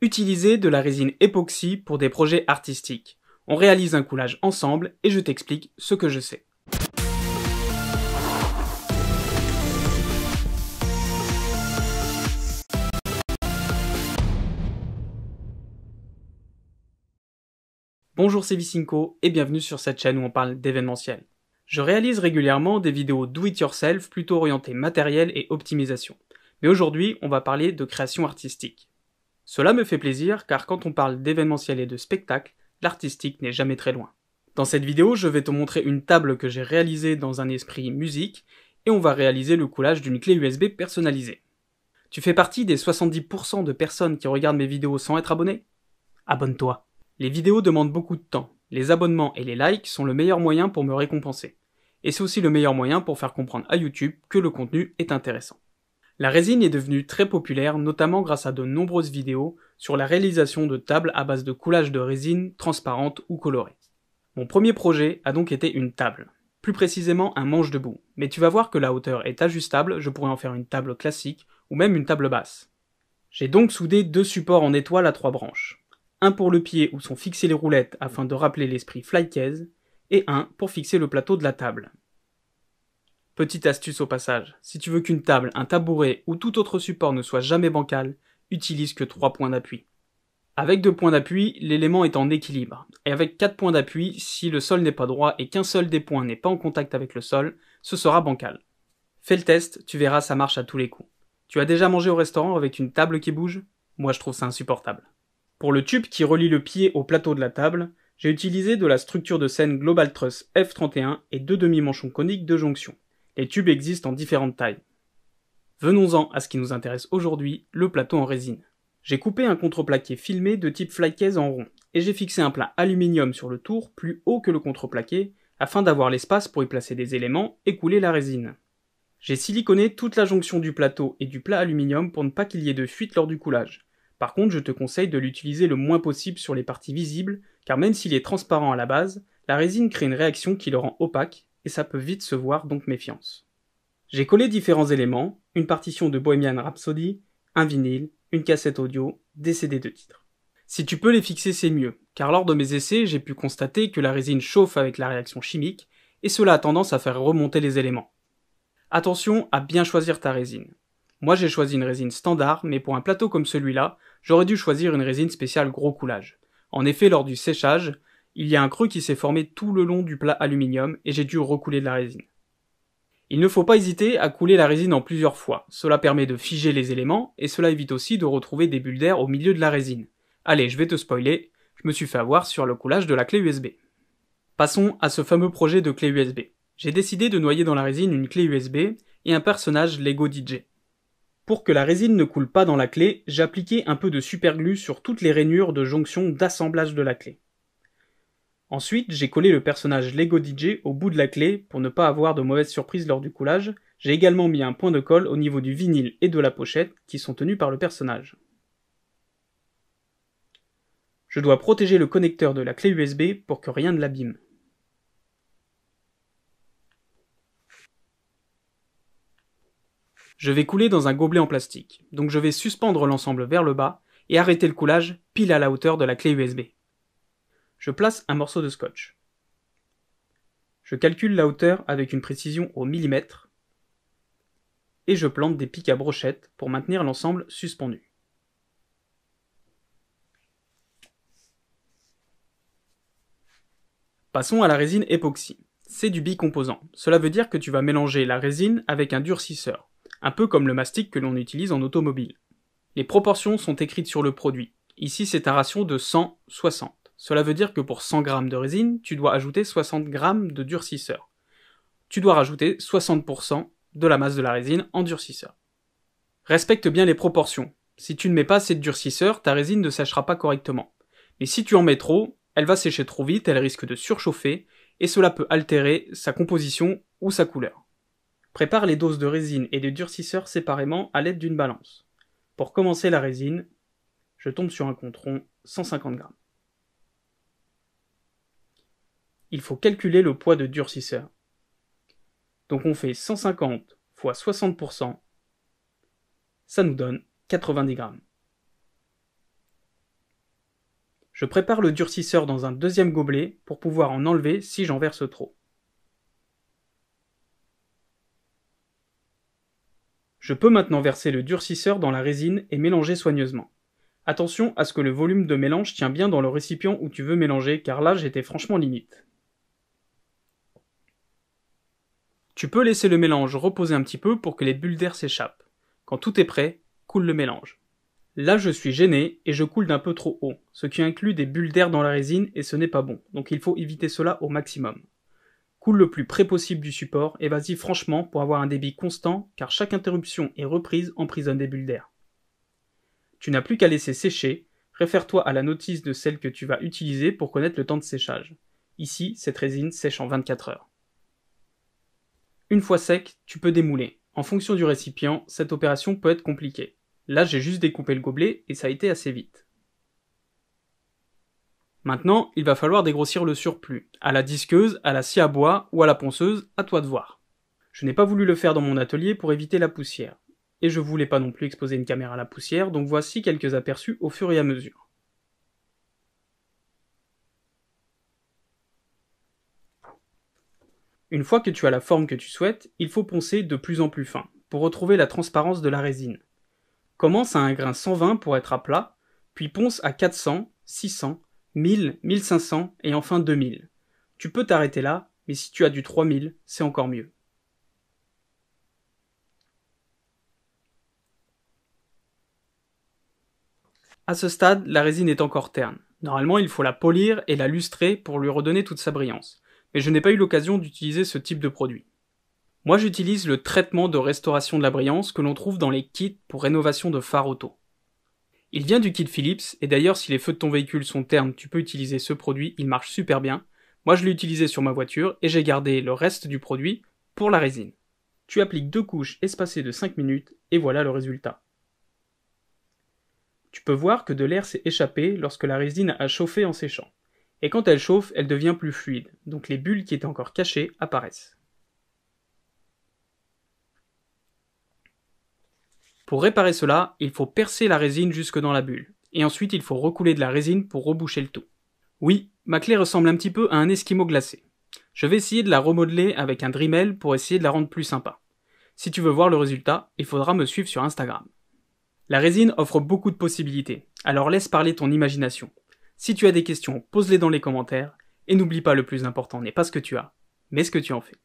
Utiliser de la résine époxy pour des projets artistiques. On réalise un coulage ensemble et je t'explique ce que je sais. Bonjour c'est Vicinco et bienvenue sur cette chaîne où on parle d'événementiel. Je réalise régulièrement des vidéos do it yourself plutôt orientées matériel et optimisation. Mais aujourd'hui, on va parler de création artistique. Cela me fait plaisir car quand on parle d'événementiel et de spectacle, l'artistique n'est jamais très loin. Dans cette vidéo, je vais te montrer une table que j'ai réalisée dans un esprit musique et on va réaliser le coulage d'une clé USB personnalisée. Tu fais partie des 70% de personnes qui regardent mes vidéos sans être abonné Abonne-toi. Les vidéos demandent beaucoup de temps. Les abonnements et les likes sont le meilleur moyen pour me récompenser. Et c'est aussi le meilleur moyen pour faire comprendre à YouTube que le contenu est intéressant. La résine est devenue très populaire, notamment grâce à de nombreuses vidéos sur la réalisation de tables à base de coulage de résine transparente ou colorée. Mon premier projet a donc été une table, plus précisément un manche debout, mais tu vas voir que la hauteur est ajustable, je pourrais en faire une table classique ou même une table basse. J'ai donc soudé deux supports en étoile à trois branches, un pour le pied où sont fixées les roulettes afin de rappeler l'esprit flycase, et un pour fixer le plateau de la table. Petite astuce au passage, si tu veux qu'une table, un tabouret ou tout autre support ne soit jamais bancal, utilise que trois points d'appui. Avec deux points d'appui, l'élément est en équilibre, et avec quatre points d'appui, si le sol n'est pas droit et qu'un seul des points n'est pas en contact avec le sol, ce sera bancal. Fais le test, tu verras ça marche à tous les coups. Tu as déjà mangé au restaurant avec une table qui bouge Moi je trouve ça insupportable. Pour le tube qui relie le pied au plateau de la table, j'ai utilisé de la structure de scène Global Truss F31 et deux demi-manchons coniques de jonction. Les tubes existent en différentes tailles. Venons-en à ce qui nous intéresse aujourd'hui, le plateau en résine. J'ai coupé un contreplaqué filmé de type flycase en rond, et j'ai fixé un plat aluminium sur le tour plus haut que le contreplaqué, afin d'avoir l'espace pour y placer des éléments et couler la résine. J'ai siliconé toute la jonction du plateau et du plat aluminium pour ne pas qu'il y ait de fuite lors du coulage. Par contre, je te conseille de l'utiliser le moins possible sur les parties visibles, car même s'il est transparent à la base, la résine crée une réaction qui le rend opaque, ça peut vite se voir donc méfiance. J'ai collé différents éléments, une partition de Bohemian Rhapsody, un vinyle, une cassette audio, des CD de titres. Si tu peux les fixer, c'est mieux, car lors de mes essais, j'ai pu constater que la résine chauffe avec la réaction chimique, et cela a tendance à faire remonter les éléments. Attention à bien choisir ta résine. Moi j'ai choisi une résine standard, mais pour un plateau comme celui-là, j'aurais dû choisir une résine spéciale gros coulage. En effet, lors du séchage, il y a un creux qui s'est formé tout le long du plat aluminium et j'ai dû recouler de la résine. Il ne faut pas hésiter à couler la résine en plusieurs fois, cela permet de figer les éléments et cela évite aussi de retrouver des bulles d'air au milieu de la résine. Allez, je vais te spoiler, je me suis fait avoir sur le coulage de la clé USB. Passons à ce fameux projet de clé USB. J'ai décidé de noyer dans la résine une clé USB et un personnage Lego DJ. Pour que la résine ne coule pas dans la clé, j'ai appliqué un peu de superglue sur toutes les rainures de jonction d'assemblage de la clé. Ensuite, j'ai collé le personnage Lego DJ au bout de la clé pour ne pas avoir de mauvaises surprises lors du coulage. J'ai également mis un point de colle au niveau du vinyle et de la pochette qui sont tenus par le personnage. Je dois protéger le connecteur de la clé USB pour que rien ne l'abîme. Je vais couler dans un gobelet en plastique, donc je vais suspendre l'ensemble vers le bas et arrêter le coulage pile à la hauteur de la clé USB. Je place un morceau de scotch. Je calcule la hauteur avec une précision au millimètre et je plante des pics à brochette pour maintenir l'ensemble suspendu. Passons à la résine époxy. C'est du bicomposant. Cela veut dire que tu vas mélanger la résine avec un durcisseur, un peu comme le mastic que l'on utilise en automobile. Les proportions sont écrites sur le produit. Ici, c'est un ration de 100 cela veut dire que pour 100 g de résine, tu dois ajouter 60 g de durcisseur. Tu dois rajouter 60% de la masse de la résine en durcisseur. Respecte bien les proportions. Si tu ne mets pas assez de durcisseur, ta résine ne séchera pas correctement. Mais si tu en mets trop, elle va sécher trop vite, elle risque de surchauffer, et cela peut altérer sa composition ou sa couleur. Prépare les doses de résine et de durcisseur séparément à l'aide d'une balance. Pour commencer la résine, je tombe sur un contron 150 g il faut calculer le poids de durcisseur. Donc on fait 150 x 60%, ça nous donne 90 grammes. Je prépare le durcisseur dans un deuxième gobelet pour pouvoir en enlever si j'en verse trop. Je peux maintenant verser le durcisseur dans la résine et mélanger soigneusement. Attention à ce que le volume de mélange tient bien dans le récipient où tu veux mélanger car là j'étais franchement limite. Tu peux laisser le mélange reposer un petit peu pour que les bulles d'air s'échappent. Quand tout est prêt, coule le mélange. Là, je suis gêné et je coule d'un peu trop haut, ce qui inclut des bulles d'air dans la résine et ce n'est pas bon, donc il faut éviter cela au maximum. Coule le plus près possible du support et vas-y franchement pour avoir un débit constant car chaque interruption et reprise emprisonne des bulles d'air. Tu n'as plus qu'à laisser sécher, réfère-toi à la notice de celle que tu vas utiliser pour connaître le temps de séchage. Ici, cette résine sèche en 24 heures. Une fois sec, tu peux démouler. En fonction du récipient, cette opération peut être compliquée. Là, j'ai juste découpé le gobelet et ça a été assez vite. Maintenant, il va falloir dégrossir le surplus. À la disqueuse, à la scie à bois ou à la ponceuse, à toi de voir. Je n'ai pas voulu le faire dans mon atelier pour éviter la poussière. Et je voulais pas non plus exposer une caméra à la poussière, donc voici quelques aperçus au fur et à mesure. Une fois que tu as la forme que tu souhaites, il faut poncer de plus en plus fin, pour retrouver la transparence de la résine. Commence à un grain 120 pour être à plat, puis ponce à 400, 600, 1000, 1500 et enfin 2000. Tu peux t'arrêter là, mais si tu as du 3000, c'est encore mieux. À ce stade, la résine est encore terne. Normalement, il faut la polir et la lustrer pour lui redonner toute sa brillance mais je n'ai pas eu l'occasion d'utiliser ce type de produit. Moi j'utilise le traitement de restauration de la brillance que l'on trouve dans les kits pour rénovation de phares auto. Il vient du kit Philips, et d'ailleurs si les feux de ton véhicule sont ternes, tu peux utiliser ce produit, il marche super bien. Moi je l'ai utilisé sur ma voiture et j'ai gardé le reste du produit pour la résine. Tu appliques deux couches espacées de 5 minutes et voilà le résultat. Tu peux voir que de l'air s'est échappé lorsque la résine a chauffé en séchant et quand elle chauffe, elle devient plus fluide, donc les bulles qui étaient encore cachées apparaissent. Pour réparer cela, il faut percer la résine jusque dans la bulle, et ensuite il faut recouler de la résine pour reboucher le tout. Oui, ma clé ressemble un petit peu à un esquimau glacé. Je vais essayer de la remodeler avec un Dremel pour essayer de la rendre plus sympa. Si tu veux voir le résultat, il faudra me suivre sur Instagram. La résine offre beaucoup de possibilités, alors laisse parler ton imagination. Si tu as des questions, pose-les dans les commentaires, et n'oublie pas le plus important n'est pas ce que tu as, mais ce que tu en fais.